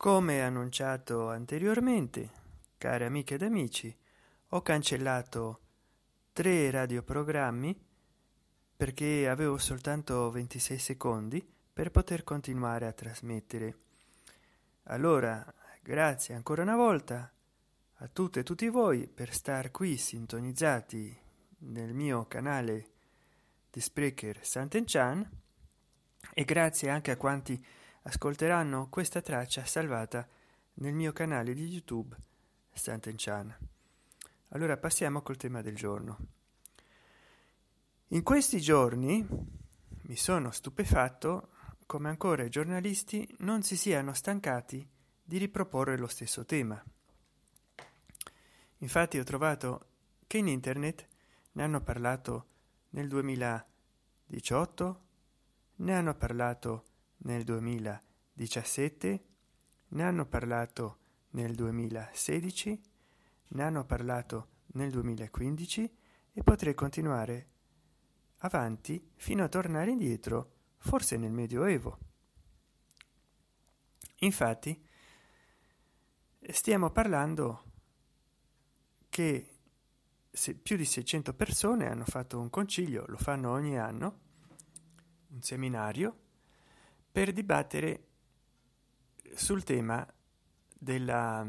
Come annunciato anteriormente, cari amiche ed amici, ho cancellato tre radioprogrammi perché avevo soltanto 26 secondi per poter continuare a trasmettere. Allora, grazie ancora una volta a tutte e tutti voi per star qui sintonizzati nel mio canale di Sprecher Sant'Enchan e grazie anche a quanti ascolteranno questa traccia salvata nel mio canale di YouTube Chan. Allora passiamo col tema del giorno. In questi giorni mi sono stupefatto come ancora i giornalisti non si siano stancati di riproporre lo stesso tema. Infatti ho trovato che in internet ne hanno parlato nel 2018, ne hanno parlato nel 2017, ne hanno parlato nel 2016, ne hanno parlato nel 2015 e potrei continuare avanti fino a tornare indietro, forse nel Medioevo. Infatti, stiamo parlando che più di 600 persone hanno fatto un concilio, lo fanno ogni anno, un seminario, per dibattere sul tema della,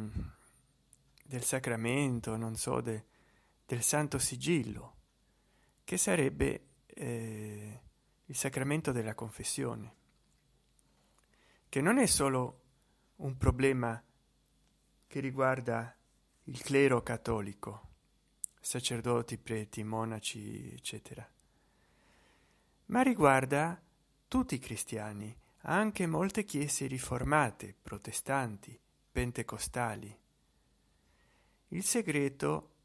del sacramento, non so, de, del santo sigillo, che sarebbe eh, il sacramento della confessione, che non è solo un problema che riguarda il clero cattolico, sacerdoti, preti, monaci, eccetera, ma riguarda tutti i cristiani anche molte chiese riformate, protestanti, pentecostali. Il segreto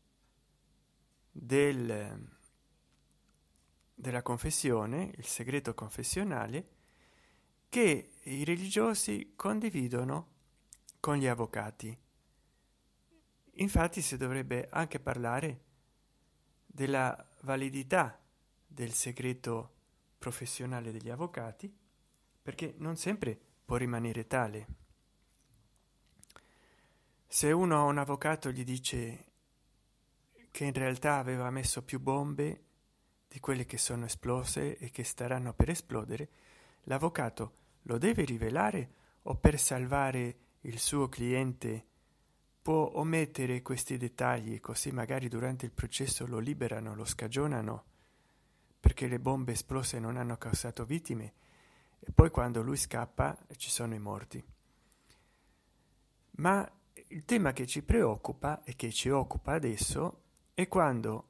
del, della confessione, il segreto confessionale, che i religiosi condividono con gli avvocati. Infatti si dovrebbe anche parlare della validità del segreto professionale degli avvocati perché non sempre può rimanere tale. Se uno a un avvocato gli dice che in realtà aveva messo più bombe di quelle che sono esplose e che staranno per esplodere, l'avvocato lo deve rivelare o per salvare il suo cliente può omettere questi dettagli così magari durante il processo lo liberano, lo scagionano, perché le bombe esplose non hanno causato vittime e poi quando lui scappa ci sono i morti. Ma il tema che ci preoccupa e che ci occupa adesso è quando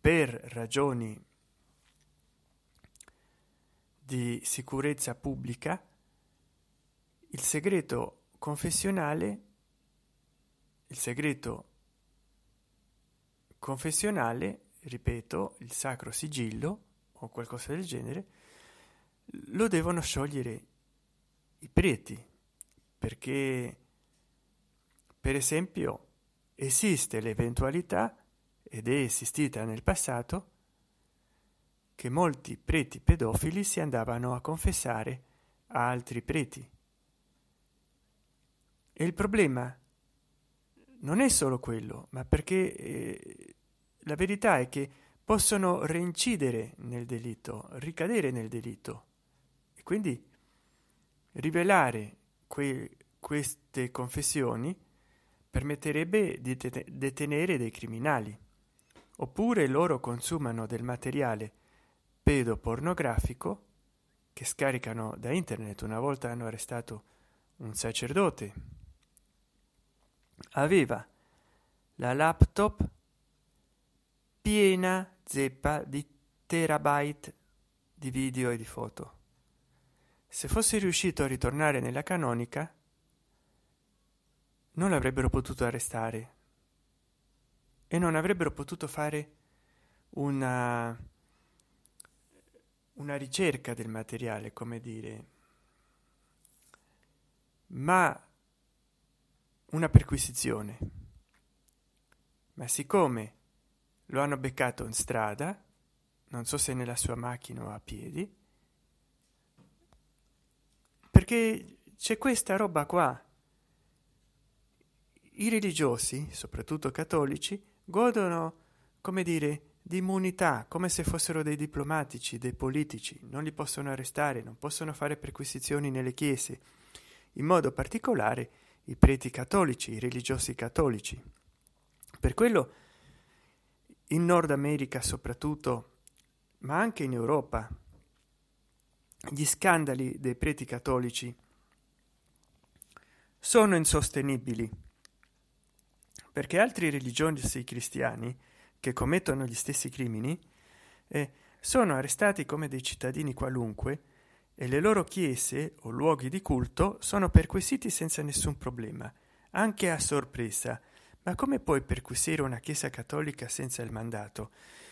per ragioni di sicurezza pubblica il segreto confessionale il segreto confessionale ripeto il sacro sigillo o qualcosa del genere lo devono sciogliere i preti, perché per esempio esiste l'eventualità, ed è esistita nel passato, che molti preti pedofili si andavano a confessare a altri preti. E il problema non è solo quello, ma perché eh, la verità è che possono reincidere nel delitto, ricadere nel delitto. Quindi rivelare que- queste confessioni permetterebbe di det- detenere dei criminali, oppure loro consumano del materiale pedopornografico che scaricano da internet. Una volta hanno arrestato un sacerdote. Aveva la laptop piena zeppa di terabyte di video e di foto. Se fosse riuscito a ritornare nella canonica, non l'avrebbero potuto arrestare e non avrebbero potuto fare una, una ricerca del materiale, come dire, ma una perquisizione. Ma siccome lo hanno beccato in strada, non so se nella sua macchina o a piedi, perché c'è questa roba qua. I religiosi, soprattutto cattolici, godono, come dire, di immunità, come se fossero dei diplomatici, dei politici, non li possono arrestare, non possono fare perquisizioni nelle chiese, in modo particolare i preti cattolici, i religiosi cattolici. Per quello in Nord America soprattutto, ma anche in Europa, gli scandali dei preti cattolici sono insostenibili perché altri religiosi cristiani che commettono gli stessi crimini eh, sono arrestati come dei cittadini qualunque e le loro chiese o luoghi di culto sono perquisiti senza nessun problema, anche a sorpresa. Ma come puoi perquisire una chiesa cattolica senza il mandato?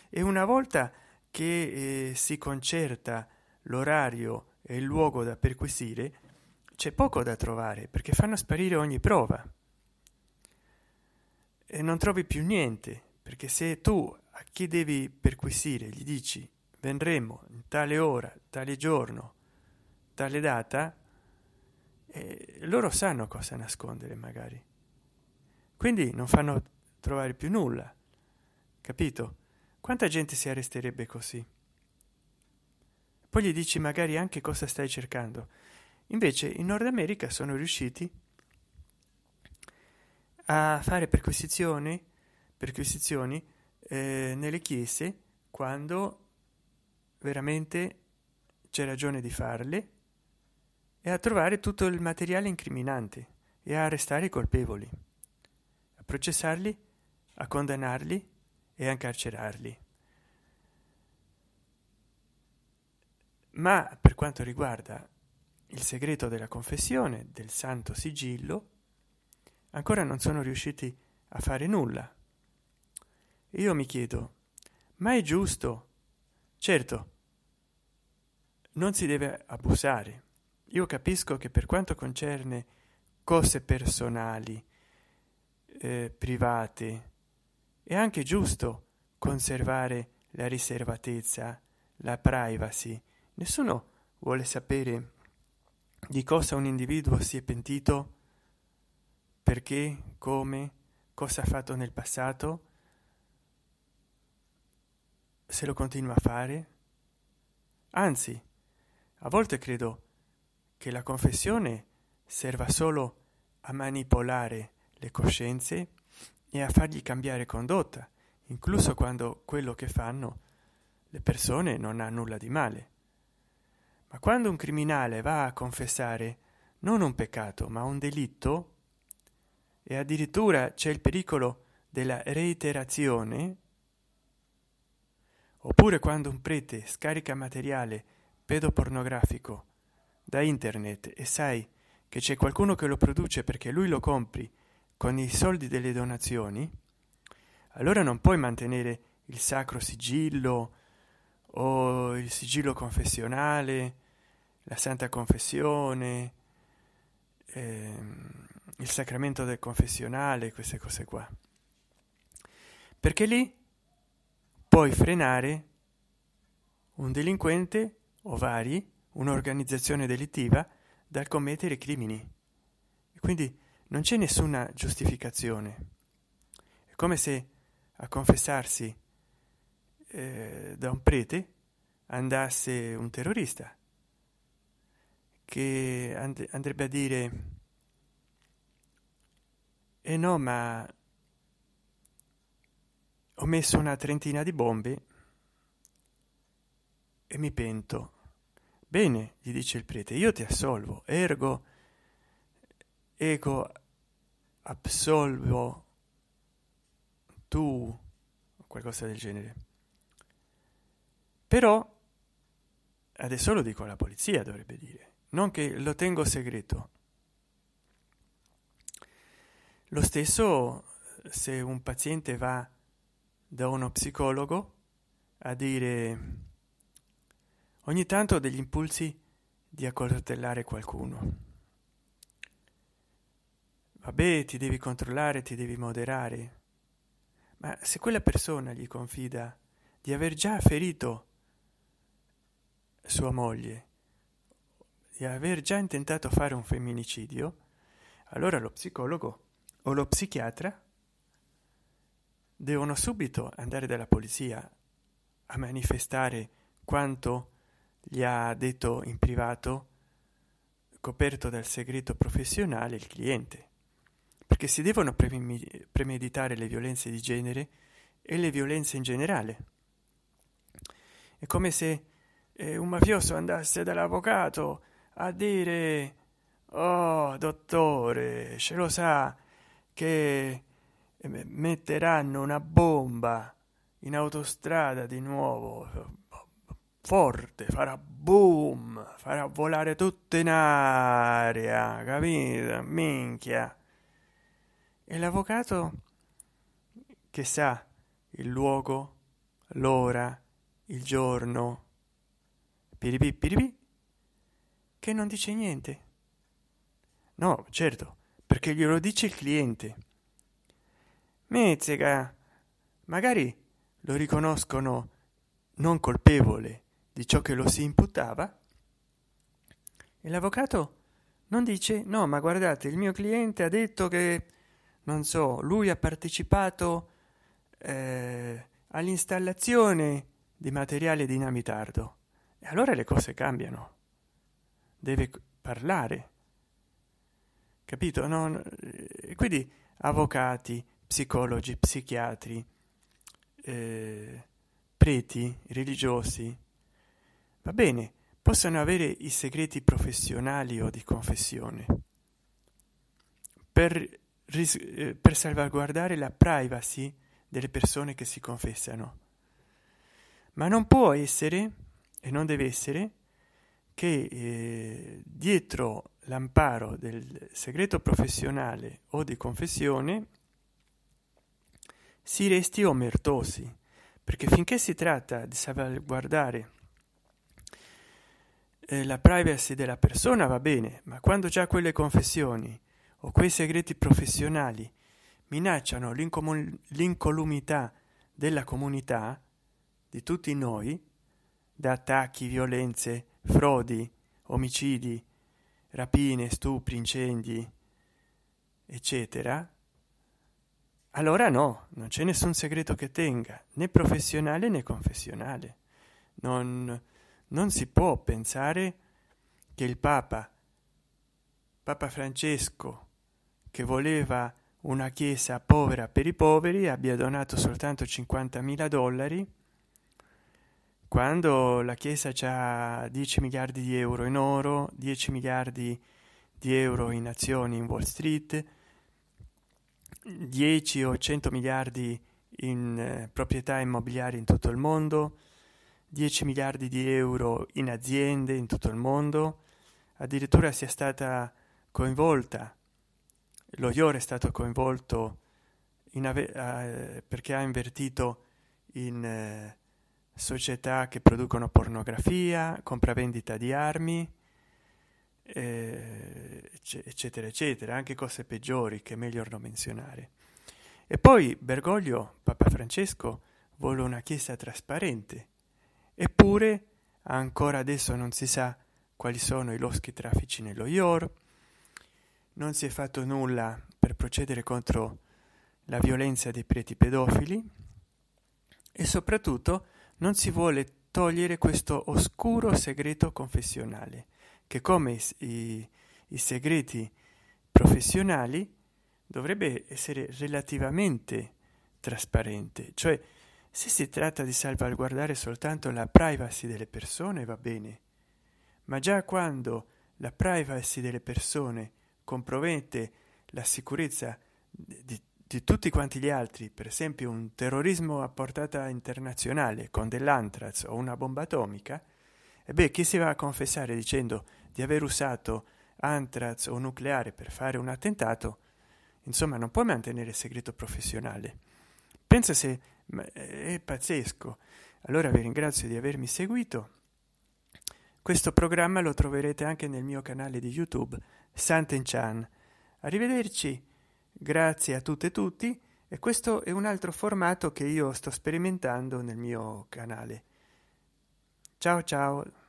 E una volta che eh, si concerta l'orario e il luogo da perquisire, c'è poco da trovare perché fanno sparire ogni prova. E non trovi più niente, perché se tu a chi devi perquisire gli dici venremo in tale ora, tale giorno, tale data, eh, loro sanno cosa nascondere magari. Quindi non fanno trovare più nulla. Capito? Quanta gente si arresterebbe così? Poi gli dici magari anche cosa stai cercando. Invece in Nord America sono riusciti a fare perquisizioni, perquisizioni eh, nelle chiese quando veramente c'è ragione di farle e a trovare tutto il materiale incriminante e a arrestare i colpevoli, a processarli, a condannarli e a incarcerarli. ma per quanto riguarda il segreto della confessione del santo sigillo ancora non sono riusciti a fare nulla io mi chiedo ma è giusto certo non si deve abusare io capisco che per quanto concerne cose personali eh, private è anche giusto conservare la riservatezza la privacy Nessuno vuole sapere di cosa un individuo si è pentito, perché, come, cosa ha fatto nel passato, se lo continua a fare. Anzi, a volte credo che la confessione serva solo a manipolare le coscienze e a fargli cambiare condotta, incluso quando quello che fanno le persone non ha nulla di male. Ma quando un criminale va a confessare non un peccato, ma un delitto, e addirittura c'è il pericolo della reiterazione, oppure quando un prete scarica materiale pedopornografico da internet e sai che c'è qualcuno che lo produce perché lui lo compri con i soldi delle donazioni, allora non puoi mantenere il sacro sigillo o il sigillo confessionale la Santa Confessione, ehm, il sacramento del confessionale, queste cose qua. Perché lì puoi frenare un delinquente o vari, un'organizzazione delittiva, dal commettere crimini. Quindi non c'è nessuna giustificazione. È come se a confessarsi eh, da un prete andasse un terrorista che and- andrebbe a dire e eh no ma ho messo una trentina di bombe e mi pento bene gli dice il prete io ti assolvo ergo ego absolvo tu qualcosa del genere però adesso lo dico alla polizia dovrebbe dire non che lo tengo segreto. Lo stesso se un paziente va da uno psicologo a dire ogni tanto degli impulsi di accoltellare qualcuno. Vabbè, ti devi controllare, ti devi moderare. Ma se quella persona gli confida di aver già ferito sua moglie di aver già intentato fare un femminicidio, allora lo psicologo o lo psichiatra devono subito andare dalla polizia a manifestare quanto gli ha detto in privato, coperto dal segreto professionale, il cliente, perché si devono premeditare le violenze di genere e le violenze in generale. È come se eh, un mafioso andasse dall'avvocato a dire oh dottore ce lo sa che metteranno una bomba in autostrada di nuovo forte farà boom farà volare tutto in aria capito minchia e l'avvocato che sa il luogo l'ora il giorno piripì piripì che non dice niente. No, certo, perché glielo dice il cliente. Mezzega, magari lo riconoscono non colpevole di ciò che lo si imputava e l'avvocato non dice no, ma guardate, il mio cliente ha detto che, non so, lui ha partecipato eh, all'installazione di materiale dinamitardo. E allora le cose cambiano deve parlare. Capito? Non... Quindi avvocati, psicologi, psichiatri, eh, preti, religiosi, va bene, possono avere i segreti professionali o di confessione per, ris- eh, per salvaguardare la privacy delle persone che si confessano, ma non può essere e non deve essere che eh, dietro l'amparo del segreto professionale o di confessione si resti omertosi, perché finché si tratta di salvaguardare eh, la privacy della persona va bene, ma quando già quelle confessioni o quei segreti professionali minacciano l'incom- l'incolumità della comunità, di tutti noi, da attacchi, violenze, frodi, omicidi, rapine, stupri, incendi, eccetera, allora no, non c'è nessun segreto che tenga, né professionale né confessionale. Non, non si può pensare che il Papa, Papa Francesco, che voleva una chiesa povera per i poveri, abbia donato soltanto 50.000 dollari quando la Chiesa ha 10 miliardi di euro in oro, 10 miliardi di euro in azioni in Wall Street, 10 o 100 miliardi in eh, proprietà immobiliari in tutto il mondo, 10 miliardi di euro in aziende in tutto il mondo, addirittura sia stata coinvolta, lo IOR è stato coinvolto ave- eh, perché ha invertito in... Eh, società che producono pornografia, compravendita di armi, eh, eccetera, eccetera, anche cose peggiori che è meglio non menzionare. E poi Bergoglio, Papa Francesco, vuole una chiesa trasparente, eppure ancora adesso non si sa quali sono i loschi traffici nello IOR, non si è fatto nulla per procedere contro la violenza dei preti pedofili e soprattutto non si vuole togliere questo oscuro segreto confessionale, che come i, i, segreti professionali dovrebbe essere relativamente trasparente, cioè se si tratta di salvaguardare soltanto la privacy delle persone va bene, ma già quando la privacy delle persone compromette la sicurezza di, tutti, di tutti quanti gli altri, per esempio un terrorismo a portata internazionale con dell'antrax o una bomba atomica, e eh beh, chi si va a confessare dicendo di aver usato antrax o nucleare per fare un attentato, insomma, non può mantenere il segreto professionale. Pensa se eh, è pazzesco. Allora vi ringrazio di avermi seguito. Questo programma lo troverete anche nel mio canale di YouTube, Santen Chan. Arrivederci. Grazie a tutte e tutti e questo è un altro formato che io sto sperimentando nel mio canale. Ciao ciao!